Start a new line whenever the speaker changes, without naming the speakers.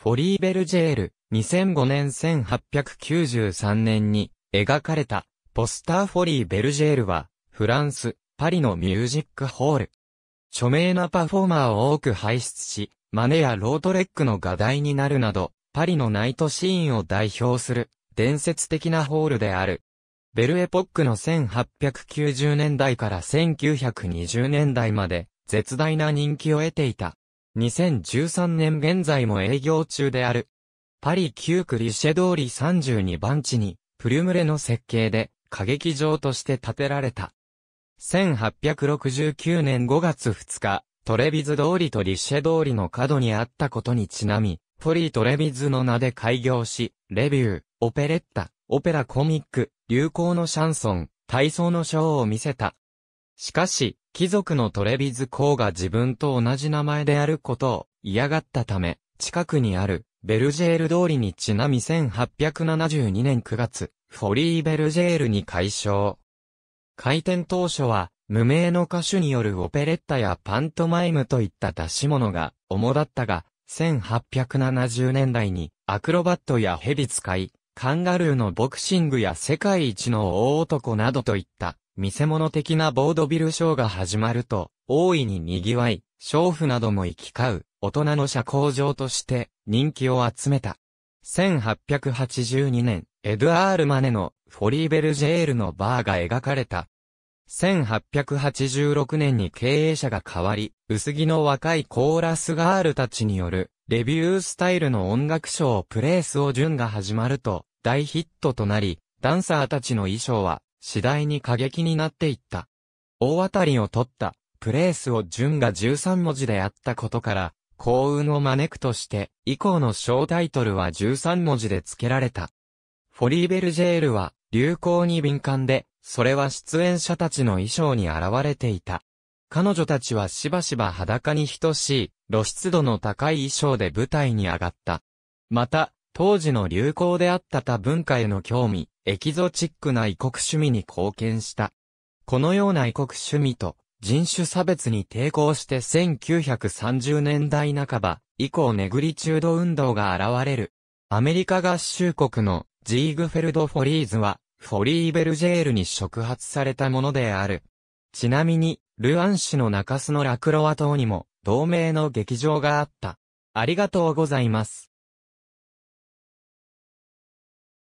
フォリーベルジェール、2005年1893年に描かれた、ポスターフォリーベルジェールは、フランス、パリのミュージックホール。著名なパフォーマーを多く輩出し、マネやロートレックの画題になるなど、パリのナイトシーンを代表する、伝説的なホールである。ベルエポックの1890年代から1920年代まで、絶大な人気を得ていた。2013年現在も営業中である。パリ9区リシェ通り32番地に、プリュムレの設計で、歌劇場として建てられた。1869年5月2日、トレビズ通りとリシェ通りの角にあったことにちなみ、ポリートレビズの名で開業し、レビュー、オペレッタ、オペラコミック、流行のシャンソン、体操のショーを見せた。しかし、貴族のトレビズ公が自分と同じ名前であることを嫌がったため、近くにあるベルジェール通りにちなみ1872年9月、フォリー・ベルジェールに改称。開店当初は、無名の歌手によるオペレッタやパントマイムといった出し物が主だったが、1870年代にアクロバットやヘビ使い、カンガルーのボクシングや世界一の大男などといった見せ物的なボードビルショーが始まると、大いに賑わい、娼婦なども行き交う、大人の社交場として人気を集めた。1882年、エドアール・マネのフォリーベルジェールのバーが描かれた。1886年に経営者が変わり、薄着の若いコーラスガールたちによる、レビュースタイルの音楽ショープレイスを順が始まると、大ヒットとなり、ダンサーたちの衣装は、次第に過激になっていった。大当たりを取った、プレースを順が13文字であったことから、幸運を招くとして、以降の小タイトルは13文字で付けられた。フォリーベルジェールは、流行に敏感で、それは出演者たちの衣装に現れていた。彼女たちはしばしば裸に等しい、露出度の高い衣装で舞台に上がった。また、当時の流行であった他文化への興味、エキゾチックな異国趣味に貢献した。このような異国趣味と人種差別に抵抗して1930年代半ば以降ネグリチュード運動が現れる。アメリカ合衆国のジーグフェルド・フォリーズはフォリーベルジェールに触発されたものである。ちなみに、ルアン市の中洲のラクロワ島にも同名の劇場があった。ありがとうございます。